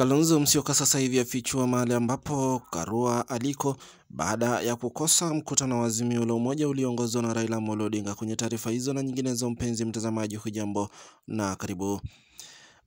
Kalonzo Musyoka sasa hivi afichua mahali ambapo Karua aliko baada ya kukosa mkutano wa Azimio la Umoja ulioongozwa na Raila Amolo Odinga. Kwenye taarifa hizo na nyinginezo, mpenzi mtazamaji, hujambo na karibu.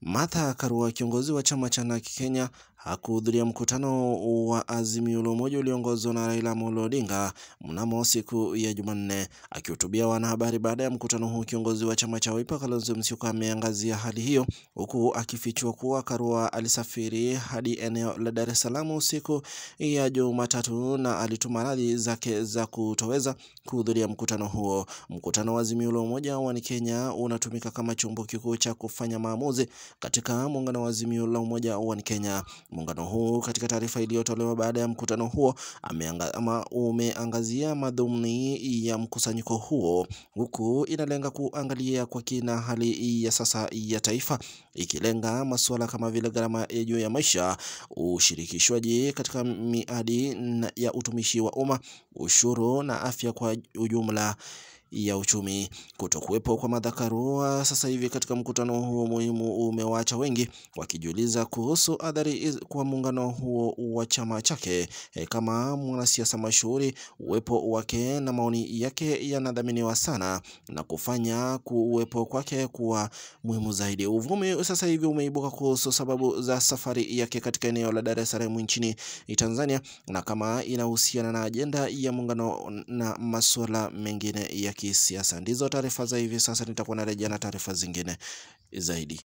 Martha Karua, kiongozi wa chama cha Narc Kenya, hakuhudhuria mkutano wa Azimio la Umoja ulioongozwa na Raila Amolo Odinga mnamo siku ya Jumanne. Akihutubia wanahabari baada ya mkutano huu kiongozi wa chama cha Wiper Kalonzo Musyoka ameangazia hali hiyo huku akifichua kuwa Karua alisafiri hadi eneo la Dar es Salaam usiku ya Jumatatu na alituma radhi zake za kutoweza kuhudhuria mkutano huo. Mkutano wa Azimio la Umoja wa Kenya unatumika kama chombo kikuu cha kufanya maamuzi katika muungano wa Azimio la Umoja wa Kenya. Muungano huu katika taarifa iliyotolewa baada ya mkutano huo ameanga, umeangazia madhumuni ya mkusanyiko huo huku inalenga kuangalia kwa kina hali ya sasa ya taifa ikilenga masuala kama vile gharama ya juu ya maisha, ushirikishwaji katika miadi ya utumishi wa umma, ushuru na afya kwa ujumla ya uchumi. Kutokuwepo kwa Martha Karua sasa hivi katika mkutano huo muhimu umewaacha wengi wakijiuliza kuhusu athari kwa muungano huo wa chama chake e, kama mwanasiasa mashuhuri. Uwepo wake na maoni yake yanadhaminiwa sana na kufanya kuwepo kwake kuwa muhimu zaidi. Uvumi sasa hivi umeibuka kuhusu sababu za safari yake katika eneo la Dar es Salaam nchini Tanzania na kama inahusiana na ajenda ya muungano na masuala mengine ya kisiasa. Ndizo taarifa za hivi sasa, nitakuwa narejea na taarifa zingine zaidi.